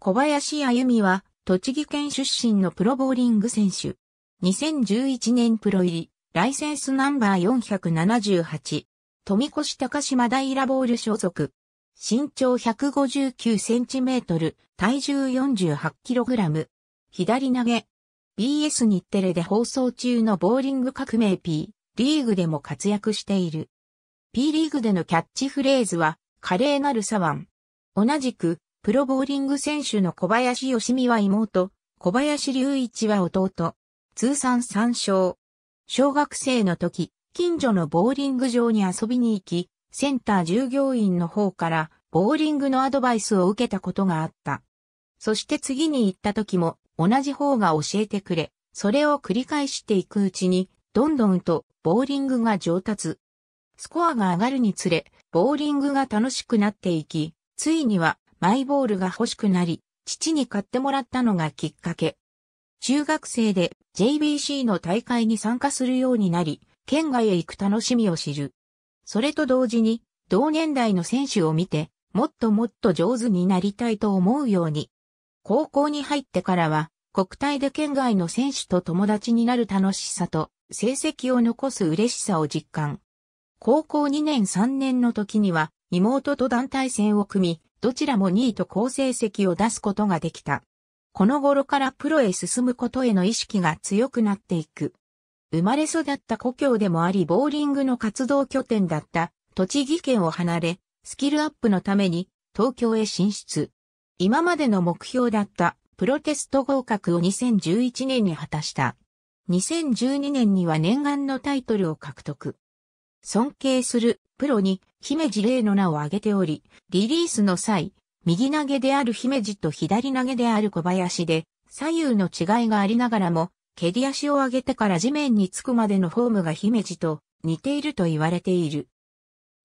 小林あゆみは、栃木県出身のプロボーリング選手。2011年プロ入り、ライセンスナンバー478。富越高島平ボール所属。身長159センチメートル、体重48キログラム。左投げ。BS 日テレで放送中のボーリング革命 P、リーグでも活躍している。P リーグでのキャッチフレーズは、華麗なるサワン。同じく、プロボーリング選手の小林義美は妹、小林隆一は弟。通算3勝。小学生の時、近所のボーリング場に遊びに行き、センター従業員の方からボーリングのアドバイスを受けたことがあった。そして次に行った時も同じ方が教えてくれ、それを繰り返していくうちに、どんどんとボーリングが上達。スコアが上がるにつれ、ボーリングが楽しくなっていき、ついにはマイボールが欲しくなり、父に買ってもらったのがきっかけ。中学生で JBC の大会に参加するようになり、県外へ行く楽しみを知る。それと同時に、同年代の選手を見て、もっともっと上手になりたいと思うように。高校に入ってからは、国体で県外の選手と友達になる楽しさと、成績を残す嬉しさを実感。高校2年3年の時には、妹と団体戦を組み、どちらも2位と好成績を出すことができた。この頃からプロへ進むことへの意識が強くなっていく。生まれ育った故郷でもありボーリングの活動拠点だった栃木県を離れ、スキルアップのために東京へ進出。今までの目標だったプロテスト合格を2011年に果たした。2012年には念願のタイトルを獲得。尊敬するプロに姫路玲の名を挙げており、リリースの際、右投げである姫路と左投げである小林で、左右の違いがありながらも、蹴り足を上げてから地面につくまでのフォームが姫路と似ていると言われている。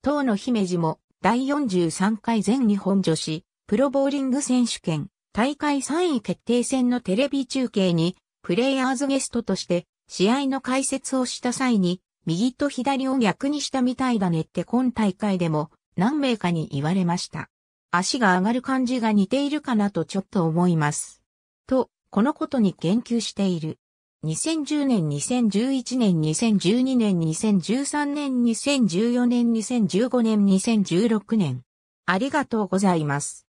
当の姫路も第43回全日本女子プロボーリング選手権大会3位決定戦のテレビ中継にプレイヤーズゲストとして試合の解説をした際に右と左を逆にしたみたいだねって今大会でも何名かに言われました。足が上がる感じが似ているかなとちょっと思います。と、このことに言及している。2010年、2011年、2012年、2013年、2014年、2015年、2016年。ありがとうございます。